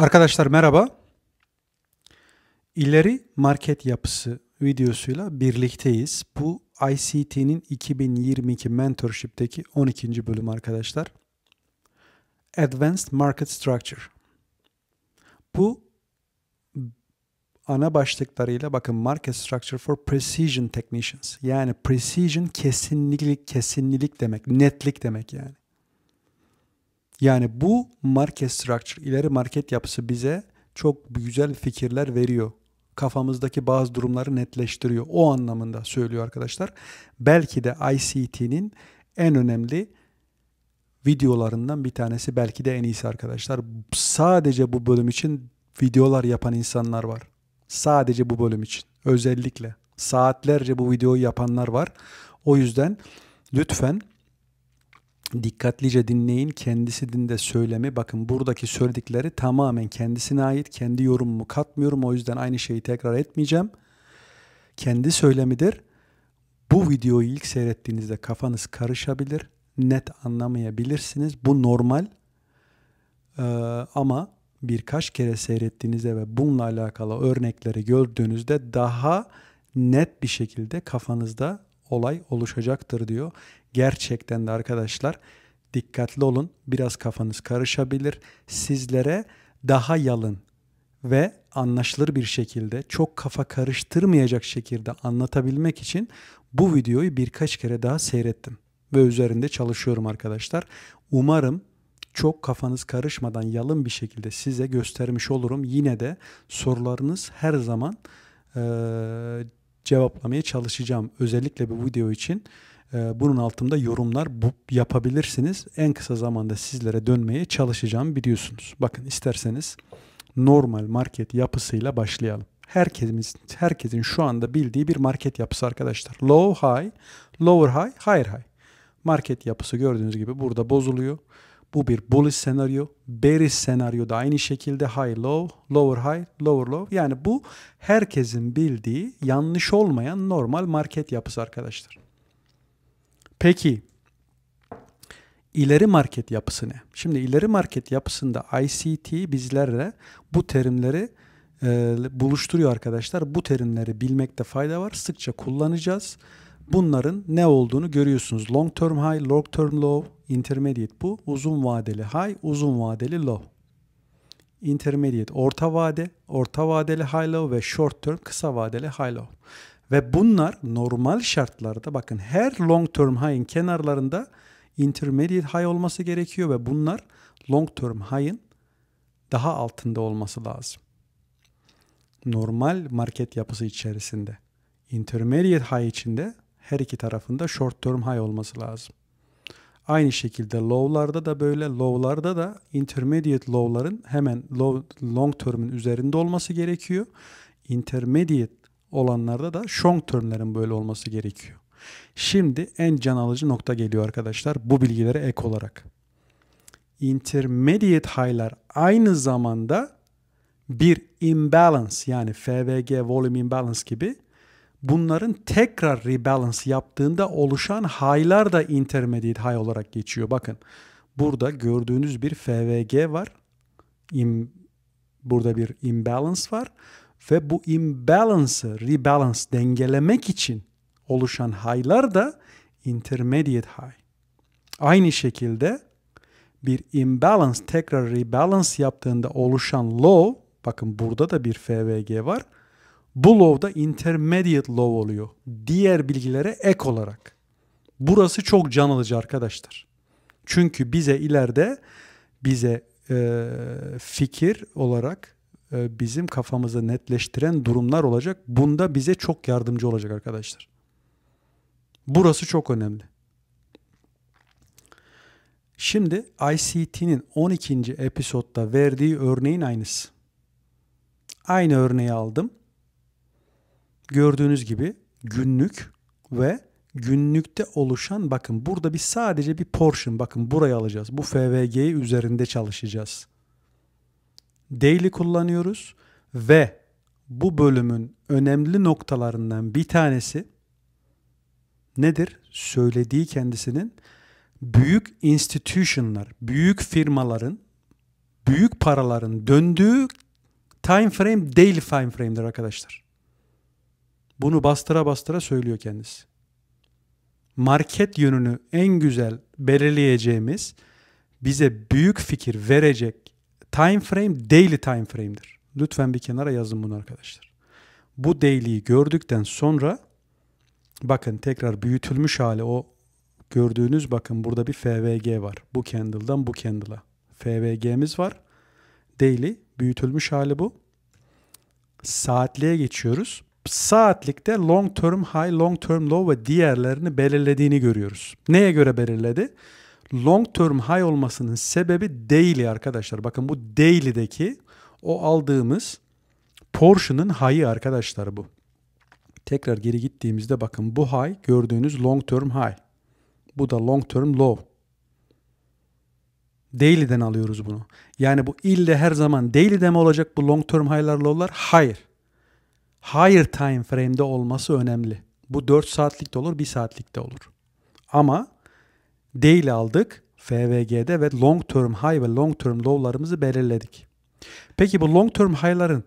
Arkadaşlar merhaba. İleri market yapısı videosuyla birlikteyiz. Bu ICT'nin 2022 Mentorship'teki 12. bölüm arkadaşlar. Advanced Market Structure. Bu ana başlıklarıyla bakın Market Structure for Precision Technicians. Yani precision kesinlik kesinlik demek, netlik demek yani. Yani bu market structure, ileri market yapısı bize çok güzel fikirler veriyor. Kafamızdaki bazı durumları netleştiriyor. O anlamında söylüyor arkadaşlar. Belki de ICT'nin en önemli videolarından bir tanesi belki de en iyisi arkadaşlar. Sadece bu bölüm için videolar yapan insanlar var. Sadece bu bölüm için özellikle saatlerce bu videoyu yapanlar var. O yüzden lütfen dikkatlice dinleyin. Kendisinin de söylemi. Bakın buradaki söyledikleri tamamen kendisine ait. Kendi yorumumu katmıyorum. O yüzden aynı şeyi tekrar etmeyeceğim. Kendi söylemidir. Bu videoyu ilk seyrettiğinizde kafanız karışabilir. Net anlamayabilirsiniz. Bu normal. Ee, ama birkaç kere seyrettiğinizde ve bununla alakalı örnekleri gördüğünüzde daha net bir şekilde kafanızda olay oluşacaktır diyor. Gerçekten de arkadaşlar dikkatli olun. Biraz kafanız karışabilir. Sizlere daha yalın ve anlaşılır bir şekilde çok kafa karıştırmayacak şekilde anlatabilmek için bu videoyu birkaç kere daha seyrettim ve üzerinde çalışıyorum arkadaşlar. Umarım çok kafanız karışmadan yalın bir şekilde size göstermiş olurum. Yine de sorularınız her zaman e, cevaplamaya çalışacağım. Özellikle bu video için ee, bunun altında yorumlar bu, yapabilirsiniz. En kısa zamanda sizlere dönmeye çalışacağım biliyorsunuz. Bakın isterseniz normal market yapısıyla başlayalım. Herkesimiz, herkesin şu anda bildiği bir market yapısı arkadaşlar. Low high, lower high, higher high. Market yapısı gördüğünüz gibi burada bozuluyor. Bu bir bullish senaryo. Bearish senaryo da aynı şekilde high low, lower high, lower low. Yani bu herkesin bildiği yanlış olmayan normal market yapısı arkadaşlar. Peki ileri market yapısı ne? Şimdi ileri market yapısında ICT bizlerle bu terimleri e, buluşturuyor arkadaşlar. Bu terimleri bilmekte fayda var. Sıkça kullanacağız. Bunların ne olduğunu görüyorsunuz. Long term high, long term low, intermediate bu. Uzun vadeli high, uzun vadeli low. Intermediate orta vade, orta vadeli high low ve short term kısa vadeli high low. Ve bunlar normal şartlarda bakın her long term high'in kenarlarında intermediate high olması gerekiyor ve bunlar long term high'in daha altında olması lazım. Normal market yapısı içerisinde. Intermediate high içinde her iki tarafında short term high olması lazım. Aynı şekilde low'larda da böyle low'larda da intermediate low'ların hemen low, long term'in üzerinde olması gerekiyor. Intermediate olanlarda da short termlerin böyle olması gerekiyor. Şimdi en can alıcı nokta geliyor arkadaşlar bu bilgilere ek olarak. Intermediate high'lar aynı zamanda bir imbalance yani FVG volume imbalance gibi bunların tekrar rebalance yaptığında oluşan high'lar da intermediate high olarak geçiyor. Bakın burada gördüğünüz bir FVG var. İm, burada bir imbalance var. Ve bu imbalance'ı rebalance dengelemek için oluşan high'lar da intermediate high. Aynı şekilde bir imbalance tekrar rebalance yaptığında oluşan low, bakın burada da bir FVG var. Bu low da intermediate low oluyor. Diğer bilgilere ek olarak. Burası çok can alıcı arkadaşlar. Çünkü bize ileride bize e, fikir olarak e, bizim kafamızı netleştiren durumlar olacak. Bunda bize çok yardımcı olacak arkadaşlar. Burası çok önemli. Şimdi ICT'nin 12. episodda verdiği örneğin aynısı. Aynı örneği aldım. Gördüğünüz gibi günlük ve günlükte oluşan bakın burada bir sadece bir portion bakın burayı alacağız. Bu FVG'yi üzerinde çalışacağız daily kullanıyoruz ve bu bölümün önemli noktalarından bir tanesi nedir? Söylediği kendisinin büyük institutionlar, büyük firmaların, büyük paraların döndüğü time frame daily time frame'dir arkadaşlar. Bunu bastıra bastıra söylüyor kendisi. Market yönünü en güzel belirleyeceğimiz, bize büyük fikir verecek Time frame daily time frame'dir. Lütfen bir kenara yazın bunu arkadaşlar. Bu daily'yi gördükten sonra bakın tekrar büyütülmüş hali o gördüğünüz bakın burada bir FVG var. Bu candle'dan bu candle'a. FVG'miz var. Daily büyütülmüş hali bu. Saatliğe geçiyoruz. Saatlikte long term high, long term low ve diğerlerini belirlediğini görüyoruz. Neye göre belirledi? long term high olmasının sebebi daily arkadaşlar. Bakın bu daily'deki o aldığımız portion'ın high'ı arkadaşlar bu. Tekrar geri gittiğimizde bakın bu high gördüğünüz long term high. Bu da long term low. Daily'den alıyoruz bunu. Yani bu ille her zaman daily'de mi olacak bu long term high'lar low'lar? Hayır. Higher time frame'de olması önemli. Bu 4 saatlik de olur, 1 saatlik de olur. Ama değil aldık FVG'de ve long term high ve long term low'larımızı belirledik. Peki bu long term high'ların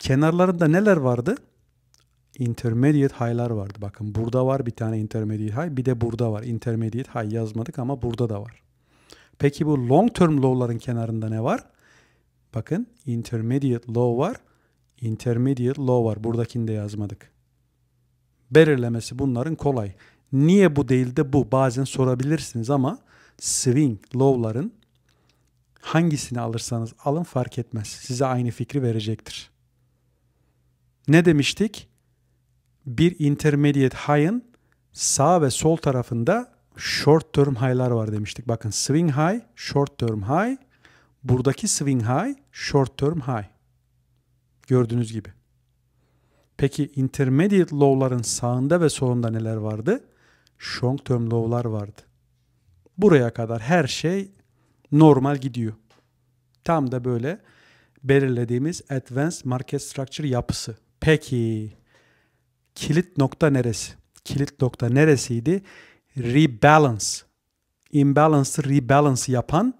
kenarlarında neler vardı? Intermediate high'lar vardı. Bakın burada var bir tane intermediate high, bir de burada var. Intermediate high yazmadık ama burada da var. Peki bu long term low'ların kenarında ne var? Bakın intermediate low var, intermediate low var. Buradakini de yazmadık. Belirlemesi bunların kolay. Niye bu değil de bu? Bazen sorabilirsiniz ama swing, low'ların hangisini alırsanız alın fark etmez. Size aynı fikri verecektir. Ne demiştik? Bir intermediate high'ın sağ ve sol tarafında short term high'lar var demiştik. Bakın swing high, short term high. Buradaki swing high, short term high. Gördüğünüz gibi. Peki intermediate low'ların sağında ve solunda neler vardı? short term low'lar vardı. Buraya kadar her şey normal gidiyor. Tam da böyle belirlediğimiz advanced market structure yapısı. Peki kilit nokta neresi? Kilit nokta neresiydi? Rebalance. Imbalance'ı rebalance yapan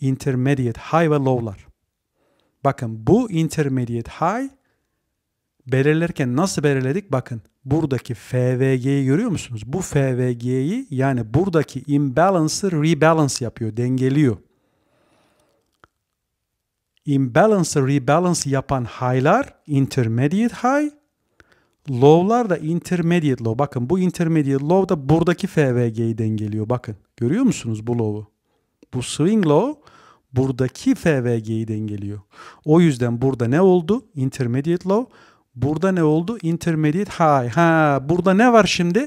intermediate high ve low'lar. Bakın bu intermediate high belirlerken nasıl belirledik? Bakın buradaki FVG'yi görüyor musunuz? Bu FVG'yi yani buradaki imbalance'ı rebalance yapıyor, dengeliyor. Imbalance'ı rebalance yapan high'lar intermediate high, low'lar da intermediate low. Bakın bu intermediate low da buradaki FVG'yi dengeliyor. Bakın görüyor musunuz bu low'u? Bu swing low buradaki FVG'yi dengeliyor. O yüzden burada ne oldu? Intermediate low Burada ne oldu? Intermediate high. Ha, burada ne var şimdi?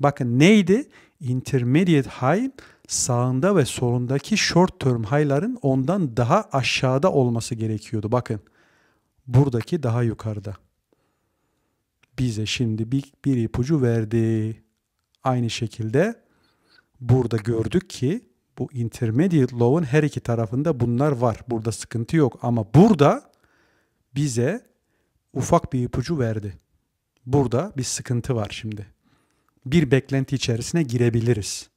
Bakın neydi? Intermediate high sağında ve solundaki short term high'ların ondan daha aşağıda olması gerekiyordu. Bakın buradaki daha yukarıda. Bize şimdi bir, bir ipucu verdi. Aynı şekilde burada gördük ki bu intermediate low'un her iki tarafında bunlar var. Burada sıkıntı yok ama burada bize ufak bir ipucu verdi. Burada bir sıkıntı var şimdi. Bir beklenti içerisine girebiliriz.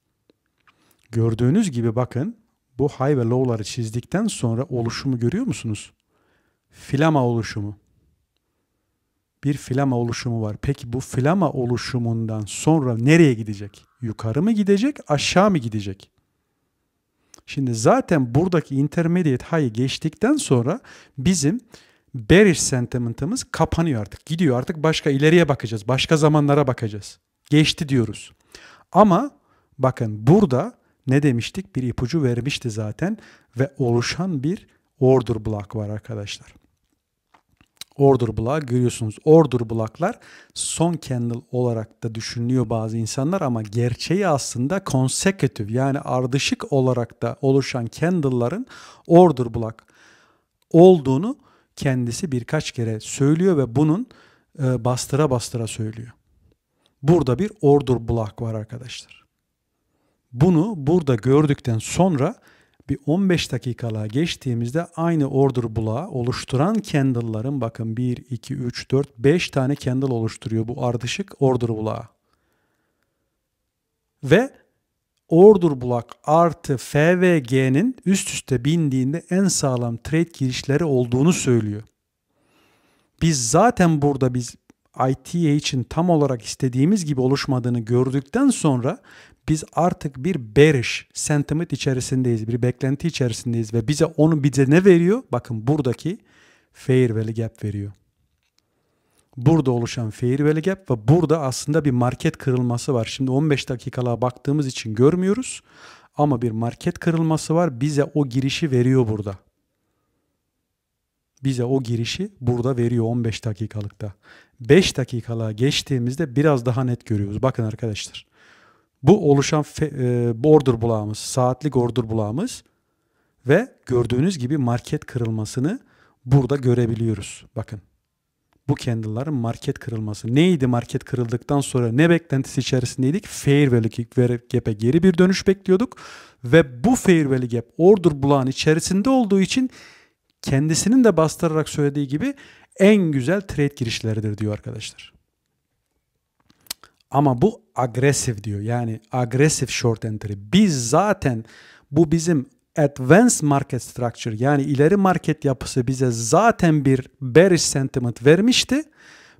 Gördüğünüz gibi bakın bu high ve low'ları çizdikten sonra oluşumu görüyor musunuz? Filama oluşumu. Bir filama oluşumu var. Peki bu filama oluşumundan sonra nereye gidecek? Yukarı mı gidecek, aşağı mı gidecek? Şimdi zaten buradaki intermediate high'ı geçtikten sonra bizim bearish sentimentımız kapanıyor artık. Gidiyor artık başka ileriye bakacağız. Başka zamanlara bakacağız. Geçti diyoruz. Ama bakın burada ne demiştik? Bir ipucu vermişti zaten ve oluşan bir order block var arkadaşlar. Order block görüyorsunuz. Order blocklar son candle olarak da düşünülüyor bazı insanlar ama gerçeği aslında consecutive yani ardışık olarak da oluşan candle'ların order block olduğunu kendisi birkaç kere söylüyor ve bunun e, bastıra bastıra söylüyor. Burada bir ordur bulak var arkadaşlar. Bunu burada gördükten sonra bir 15 dakikalığa geçtiğimizde aynı order bulağı oluşturan candle'ların bakın 1, 2, 3, 4, 5 tane candle oluşturuyor bu ardışık order bulağı. Ve Order Block artı FVG'nin üst üste bindiğinde en sağlam trade girişleri olduğunu söylüyor. Biz zaten burada biz ITH'in tam olarak istediğimiz gibi oluşmadığını gördükten sonra biz artık bir bearish sentiment içerisindeyiz. Bir beklenti içerisindeyiz ve bize onu bize ne veriyor? Bakın buradaki fair value gap veriyor burada oluşan fairwell gap ve burada aslında bir market kırılması var. Şimdi 15 dakikalığa baktığımız için görmüyoruz ama bir market kırılması var. Bize o girişi veriyor burada. Bize o girişi burada veriyor 15 dakikalıkta. 5 dakikalığa geçtiğimizde biraz daha net görüyoruz. Bakın arkadaşlar. Bu oluşan e, border bulağımız, saatlik order bulağımız ve gördüğünüz gibi market kırılmasını burada görebiliyoruz. Bakın bu candle'ların market kırılması. Neydi market kırıldıktan sonra ne beklentisi içerisindeydik? Fair value gap'e geri bir dönüş bekliyorduk. Ve bu fair value gap order bulağın içerisinde olduğu için kendisinin de bastırarak söylediği gibi en güzel trade girişleridir diyor arkadaşlar. Ama bu agresif diyor. Yani agresif short entry. Biz zaten bu bizim advanced market structure yani ileri market yapısı bize zaten bir bearish sentiment vermişti.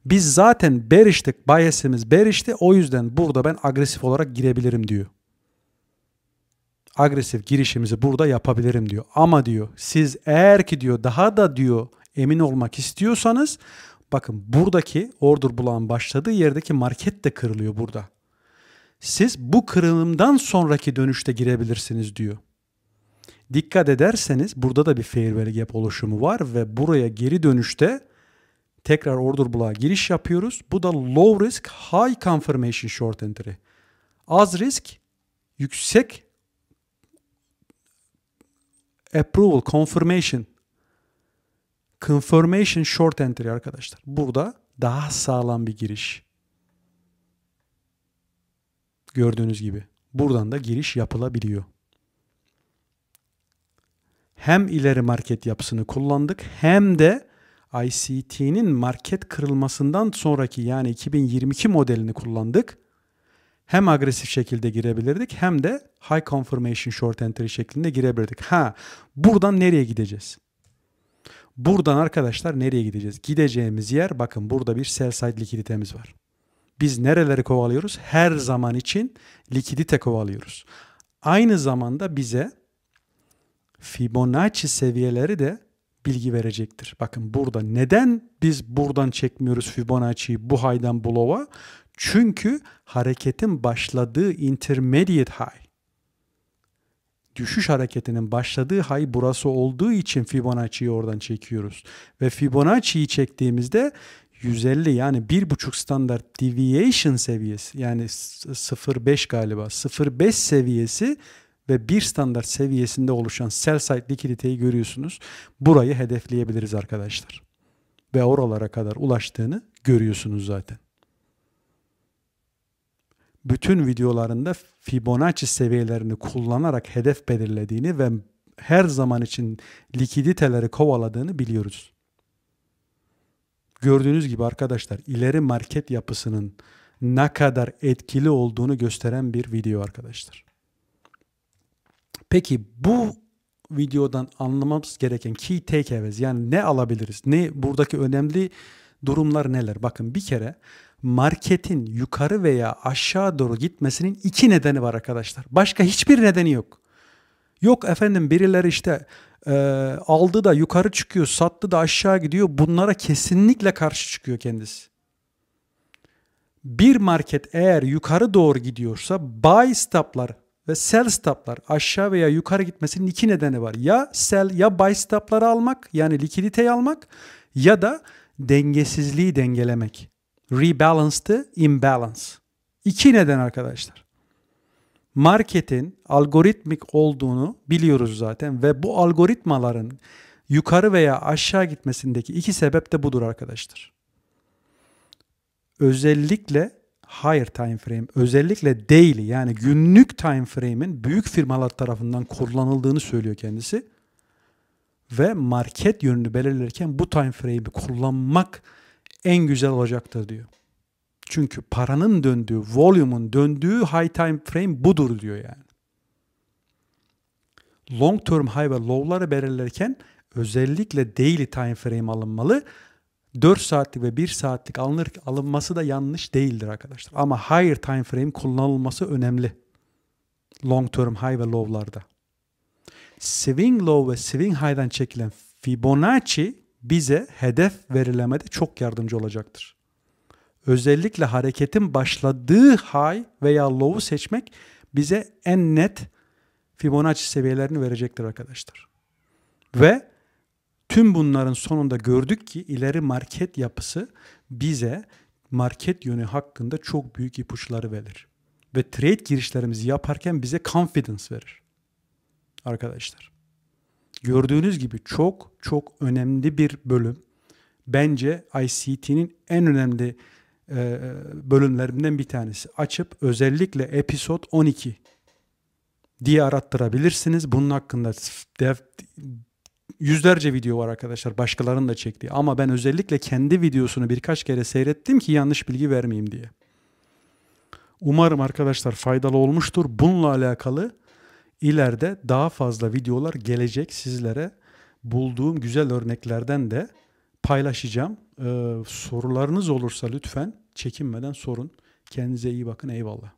Biz zaten bearish'tik, bias'imiz bearish'ti. O yüzden burada ben agresif olarak girebilirim diyor. Agresif girişimizi burada yapabilirim diyor. Ama diyor siz eğer ki diyor daha da diyor emin olmak istiyorsanız bakın buradaki order bulan başladığı yerdeki market de kırılıyor burada. Siz bu kırılımdan sonraki dönüşte girebilirsiniz diyor. Dikkat ederseniz burada da bir fair gap oluşumu var ve buraya geri dönüşte tekrar order bloğa giriş yapıyoruz. Bu da low risk high confirmation short entry. Az risk yüksek approval confirmation confirmation short entry arkadaşlar. Burada daha sağlam bir giriş. Gördüğünüz gibi buradan da giriş yapılabiliyor hem ileri market yapısını kullandık hem de ICT'nin market kırılmasından sonraki yani 2022 modelini kullandık. Hem agresif şekilde girebilirdik hem de high confirmation short entry şeklinde girebilirdik. Ha buradan nereye gideceğiz? Buradan arkadaşlar nereye gideceğiz? Gideceğimiz yer bakın burada bir sell side likiditemiz var. Biz nereleri kovalıyoruz? Her zaman için likidite kovalıyoruz. Aynı zamanda bize Fibonacci seviyeleri de bilgi verecektir. Bakın burada neden biz buradan çekmiyoruz Fibonacci'yi bu haydan bulova? Çünkü hareketin başladığı intermediate high. Düşüş hareketinin başladığı high burası olduğu için Fibonacci'yi oradan çekiyoruz. Ve Fibonacci'yi çektiğimizde 150 yani 1.5 standart deviation seviyesi yani 0.5 galiba 0.5 seviyesi ve bir standart seviyesinde oluşan sell side likiditeyi görüyorsunuz. Burayı hedefleyebiliriz arkadaşlar. Ve oralara kadar ulaştığını görüyorsunuz zaten. Bütün videolarında Fibonacci seviyelerini kullanarak hedef belirlediğini ve her zaman için likiditeleri kovaladığını biliyoruz. Gördüğünüz gibi arkadaşlar ileri market yapısının ne kadar etkili olduğunu gösteren bir video arkadaşlar. Peki bu videodan anlamamız gereken key takeaways yani ne alabiliriz? Ne buradaki önemli durumlar neler? Bakın bir kere marketin yukarı veya aşağı doğru gitmesinin iki nedeni var arkadaşlar. Başka hiçbir nedeni yok. Yok efendim birileri işte e, aldı da yukarı çıkıyor, sattı da aşağı gidiyor. Bunlara kesinlikle karşı çıkıyor kendisi. Bir market eğer yukarı doğru gidiyorsa buy stoplar ve sell stoplar aşağı veya yukarı gitmesinin iki nedeni var. Ya sell ya buy stopları almak yani likiditeyi almak ya da dengesizliği dengelemek. Rebalanced'ı imbalance. İki neden arkadaşlar. Marketin algoritmik olduğunu biliyoruz zaten ve bu algoritmaların yukarı veya aşağı gitmesindeki iki sebep de budur arkadaşlar. Özellikle higher time frame özellikle daily yani günlük time frame'in büyük firmalar tarafından kullanıldığını söylüyor kendisi. Ve market yönünü belirlerken bu time frame'i kullanmak en güzel olacaktır diyor. Çünkü paranın döndüğü, volume'un döndüğü high time frame budur diyor yani. Long term high ve low'ları belirlerken özellikle daily time frame alınmalı. 4 saatlik ve 1 saatlik alınır, alınması da yanlış değildir arkadaşlar. Ama higher time frame kullanılması önemli. Long term high ve low'larda. Swing low ve swing high'dan çekilen Fibonacci bize hedef verilemede çok yardımcı olacaktır. Özellikle hareketin başladığı high veya low'u seçmek bize en net Fibonacci seviyelerini verecektir arkadaşlar. Ve Tüm bunların sonunda gördük ki ileri market yapısı bize market yönü hakkında çok büyük ipuçları verir. Ve trade girişlerimizi yaparken bize confidence verir. Arkadaşlar. Gördüğünüz gibi çok çok önemli bir bölüm. Bence ICT'nin en önemli e, e, bölümlerinden bir tanesi. Açıp özellikle episode 12 diye arattırabilirsiniz. Bunun hakkında dev, yüzlerce video var arkadaşlar başkalarının da çektiği. Ama ben özellikle kendi videosunu birkaç kere seyrettim ki yanlış bilgi vermeyeyim diye. Umarım arkadaşlar faydalı olmuştur. Bununla alakalı ileride daha fazla videolar gelecek sizlere. Bulduğum güzel örneklerden de paylaşacağım. Ee, sorularınız olursa lütfen çekinmeden sorun. Kendinize iyi bakın. Eyvallah.